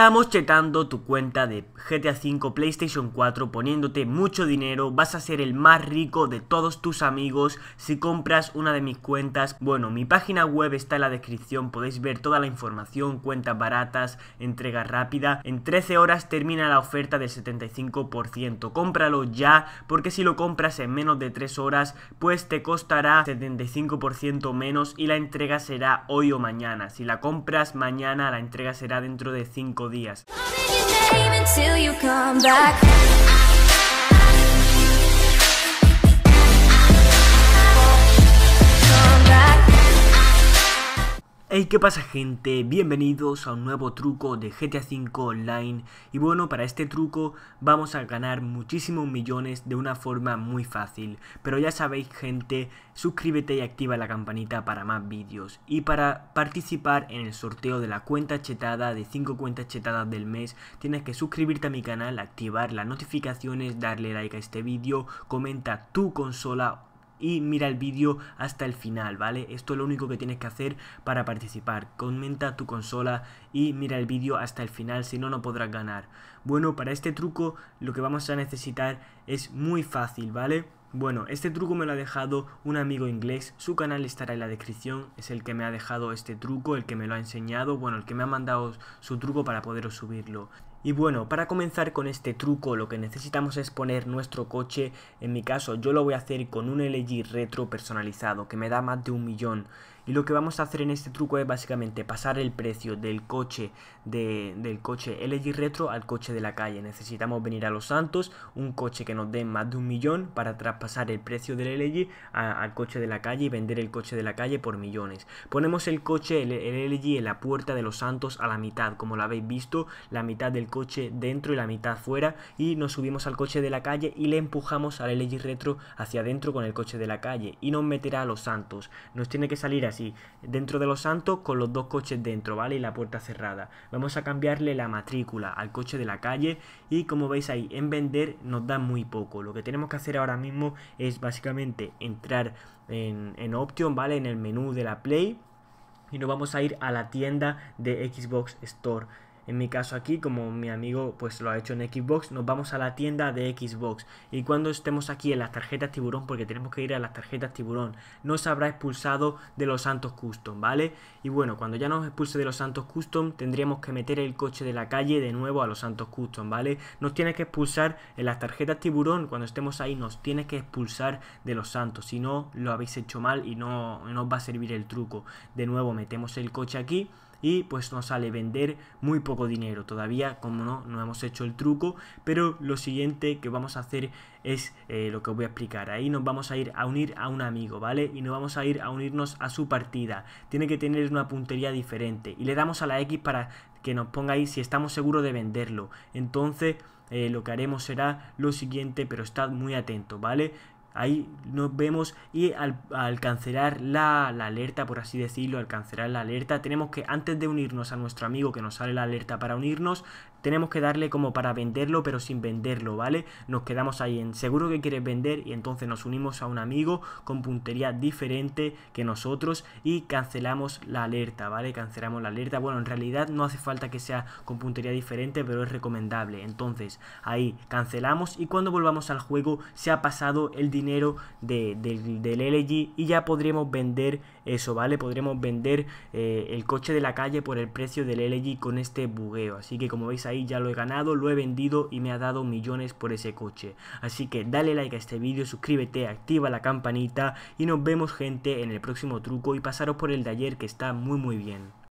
Estamos checando tu cuenta de GTA V PlayStation 4 poniéndote mucho dinero, vas a ser el más rico de todos tus amigos si compras una de mis cuentas. Bueno, mi página web está en la descripción, podéis ver toda la información, cuentas baratas, entrega rápida. En 13 horas termina la oferta del 75%, cómpralo ya porque si lo compras en menos de 3 horas pues te costará 75% menos y la entrega será hoy o mañana. Si la compras mañana la entrega será dentro de 5 días. ¿qué pasa gente? Bienvenidos a un nuevo truco de GTA V Online y bueno, para este truco vamos a ganar muchísimos millones de una forma muy fácil pero ya sabéis gente, suscríbete y activa la campanita para más vídeos y para participar en el sorteo de la cuenta chetada de 5 cuentas chetadas del mes tienes que suscribirte a mi canal, activar las notificaciones, darle like a este vídeo comenta tu consola y mira el vídeo hasta el final, ¿vale? Esto es lo único que tienes que hacer para participar. Comenta tu consola y mira el vídeo hasta el final, si no, no podrás ganar. Bueno, para este truco lo que vamos a necesitar es muy fácil, ¿vale? Bueno, este truco me lo ha dejado un amigo inglés, su canal estará en la descripción, es el que me ha dejado este truco, el que me lo ha enseñado, bueno, el que me ha mandado su truco para poder subirlo. Y bueno, para comenzar con este truco lo que necesitamos es poner nuestro coche, en mi caso yo lo voy a hacer con un LG retro personalizado que me da más de un millón y lo que vamos a hacer en este truco es básicamente pasar el precio del coche del coche LG Retro al coche de la calle. Necesitamos venir a Los Santos, un coche que nos dé más de un millón para traspasar el precio del LG al coche de la calle y vender el coche de la calle por millones. Ponemos el coche, el LG, en la puerta de Los Santos a la mitad, como lo habéis visto, la mitad del coche dentro y la mitad fuera. Y nos subimos al coche de la calle y le empujamos al LG Retro hacia adentro con el coche de la calle y nos meterá a Los Santos. Nos tiene que salir así dentro de los santos con los dos coches dentro, ¿vale? Y la puerta cerrada. Vamos a cambiarle la matrícula al coche de la calle y como veis ahí, en vender nos da muy poco. Lo que tenemos que hacer ahora mismo es básicamente entrar en, en Option, ¿vale? En el menú de la Play y nos vamos a ir a la tienda de Xbox Store. En mi caso aquí, como mi amigo pues lo ha hecho en Xbox, nos vamos a la tienda de Xbox. Y cuando estemos aquí en las tarjetas tiburón, porque tenemos que ir a las tarjetas tiburón, nos habrá expulsado de los Santos Custom, ¿vale? Y bueno, cuando ya nos expulse de los Santos Custom, tendríamos que meter el coche de la calle de nuevo a los Santos Custom, ¿vale? Nos tiene que expulsar en las tarjetas tiburón, cuando estemos ahí nos tiene que expulsar de los Santos. Si no, lo habéis hecho mal y no, nos va a servir el truco. De nuevo, metemos el coche aquí y pues nos sale vender muy poco dinero. Todavía, como no, no hemos hecho el truco, pero lo siguiente que vamos a hacer es eh, lo que voy a explicar. Ahí nos vamos a ir a unir a un amigo, ¿vale? Y nos vamos a ir a unirnos a su partida. Tiene que tener una puntería diferente. Y le damos a la X para que nos ponga ahí si estamos seguros de venderlo. Entonces... Eh, lo que haremos será lo siguiente, pero estad muy atentos, ¿vale? Ahí nos vemos y al, cancelar la, alerta, por así decirlo, al cancelar la alerta, tenemos que antes de unirnos a nuestro amigo que nos sale la alerta para unirnos, tenemos que darle como para venderlo pero sin venderlo, ¿vale? Nos quedamos ahí en seguro que quieres vender y entonces nos unimos a un amigo con puntería diferente que nosotros y cancelamos la alerta, ¿vale? Cancelamos la alerta. Bueno, en realidad no hace falta que sea con puntería diferente pero es recomendable. Entonces ahí cancelamos y cuando volvamos al juego se ha pasado el dinero de, del LG y ya podremos vender eso, ¿vale? Podremos vender eh, el coche de la calle por el precio del LG con este bugueo. Así que como veis ahí ya lo he ganado, lo he vendido y me ha dado millones por ese coche. Así que dale like a este vídeo, suscríbete, activa la campanita y nos vemos gente en el próximo truco y pasaros por el de ayer que está muy muy bien.